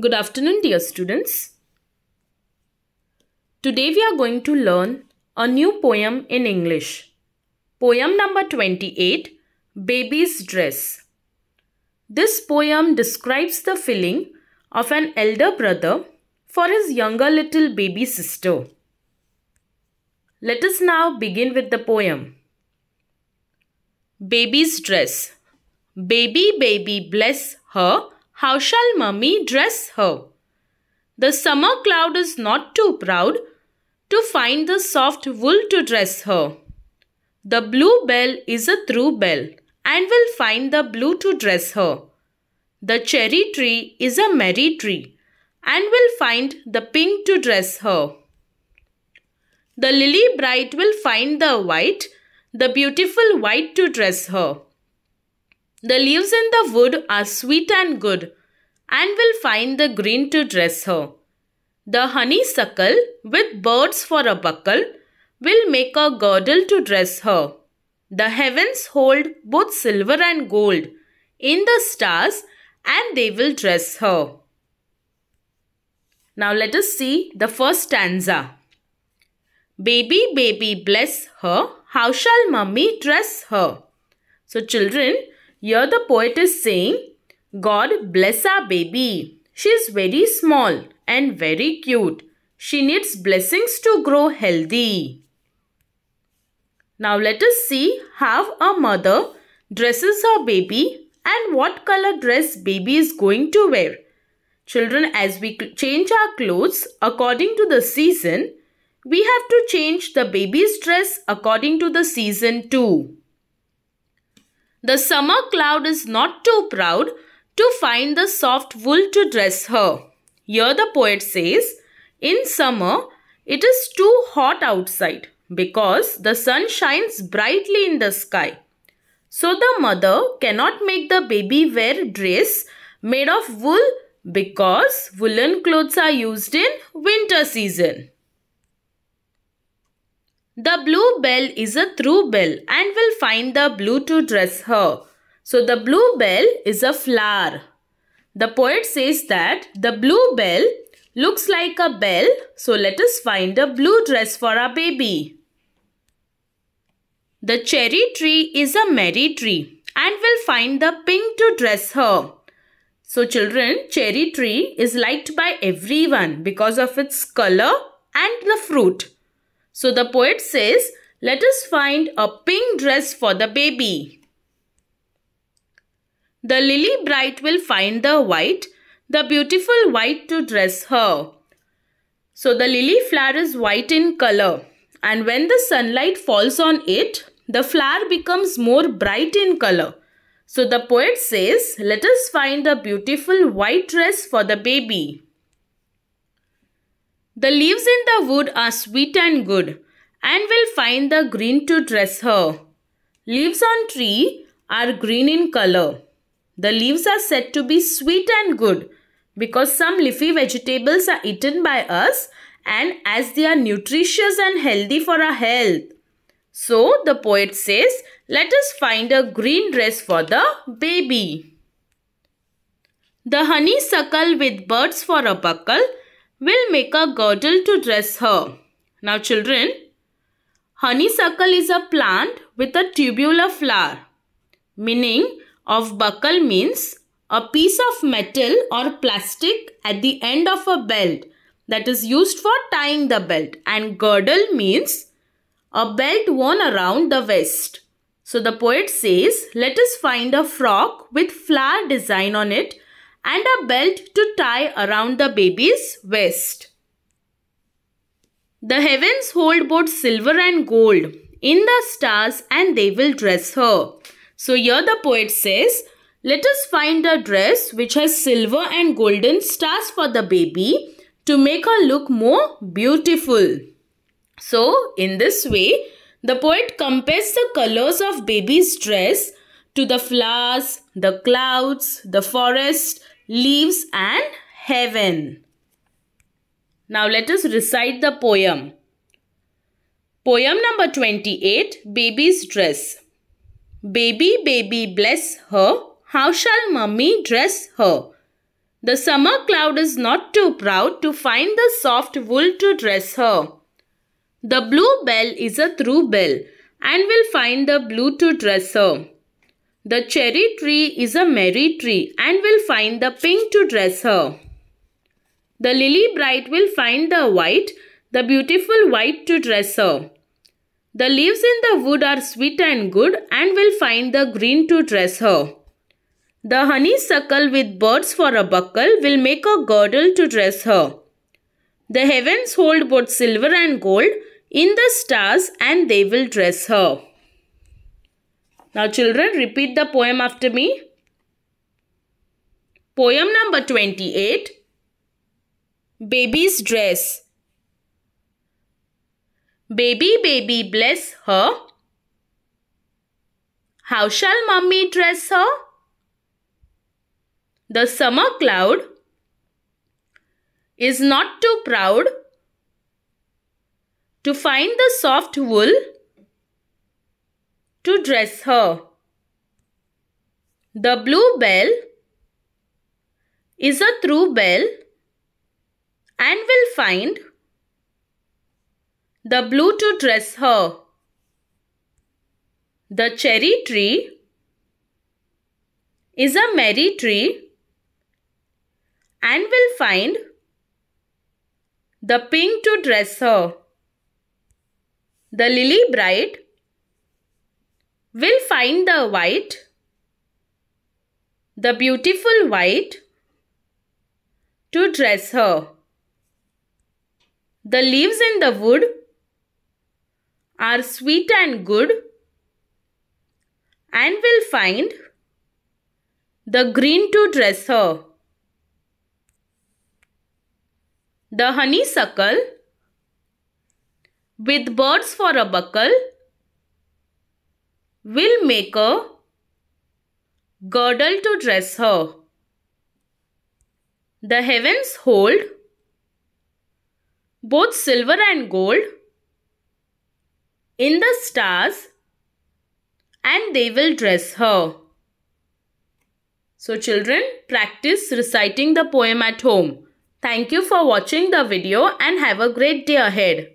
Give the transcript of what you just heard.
Good afternoon dear students. Today we are going to learn a new poem in English. Poem number 28 Baby's Dress. This poem describes the feeling of an elder brother for his younger little baby sister. Let us now begin with the poem. Baby's Dress. Baby, baby, bless her how shall mummy dress her? The summer cloud is not too proud to find the soft wool to dress her. The blue bell is a true bell and will find the blue to dress her. The cherry tree is a merry tree and will find the pink to dress her. The lily bright will find the white, the beautiful white to dress her. The leaves in the wood are sweet and good, and will find the green to dress her. The honeysuckle, with birds for a buckle, will make a girdle to dress her. The heavens hold both silver and gold in the stars, and they will dress her. Now let us see the first stanza. Baby, baby, bless her. How shall mummy dress her? So, children, here the poet is saying, God bless our baby. She is very small and very cute. She needs blessings to grow healthy. Now let us see how a mother dresses her baby and what color dress baby is going to wear. Children, as we change our clothes according to the season, we have to change the baby's dress according to the season too. The summer cloud is not too proud to find the soft wool to dress her. Here the poet says, In summer, it is too hot outside because the sun shines brightly in the sky. So the mother cannot make the baby wear dress made of wool because woolen clothes are used in winter season. The blue bell is a through bell and will find the blue to dress her. So the blue bell is a flower. The poet says that the blue bell looks like a bell. So let us find a blue dress for our baby. The cherry tree is a merry tree and will find the pink to dress her. So children, cherry tree is liked by everyone because of its color and the fruit. So the poet says, let us find a pink dress for the baby. The lily bright will find the white, the beautiful white to dress her. So the lily flower is white in color and when the sunlight falls on it, the flower becomes more bright in color. So the poet says, let us find a beautiful white dress for the baby. The leaves in the wood are sweet and good, and will find the green to dress her. Leaves on tree are green in color. The leaves are said to be sweet and good because some leafy vegetables are eaten by us and as they are nutritious and healthy for our health. So the poet says, let us find a green dress for the baby. The honeysuckle with birds for a buckle will make a girdle to dress her. Now children, honeysuckle is a plant with a tubular flower. Meaning of buckle means a piece of metal or plastic at the end of a belt that is used for tying the belt and girdle means a belt worn around the waist. So the poet says, let us find a frock with flower design on it and a belt to tie around the baby's waist. The heavens hold both silver and gold in the stars and they will dress her. So here the poet says, let us find a dress which has silver and golden stars for the baby to make her look more beautiful. So in this way, the poet compares the colors of baby's dress to the flowers, the clouds, the forest leaves and heaven. Now let us recite the poem. Poem number 28 Baby's Dress. Baby, baby, bless her. How shall mummy dress her? The summer cloud is not too proud to find the soft wool to dress her. The blue bell is a true bell and will find the blue to dress her. The cherry tree is a merry tree and will find the pink to dress her. The lily bright will find the white, the beautiful white to dress her. The leaves in the wood are sweet and good and will find the green to dress her. The honeysuckle with birds for a buckle will make a girdle to dress her. The heavens hold both silver and gold in the stars and they will dress her. Now children, repeat the poem after me. Poem number 28. Baby's Dress Baby, baby, bless her. How shall mummy dress her? The summer cloud is not too proud to find the soft wool to dress her. The blue bell is a true bell and will find the blue to dress her. The cherry tree is a merry tree and will find the pink to dress her. The lily bright will find the white, the beautiful white, to dress her. The leaves in the wood are sweet and good and will find the green to dress her. The honeysuckle with birds for a buckle will make a girdle to dress her. The heavens hold both silver and gold in the stars and they will dress her. So children, practice reciting the poem at home. Thank you for watching the video and have a great day ahead.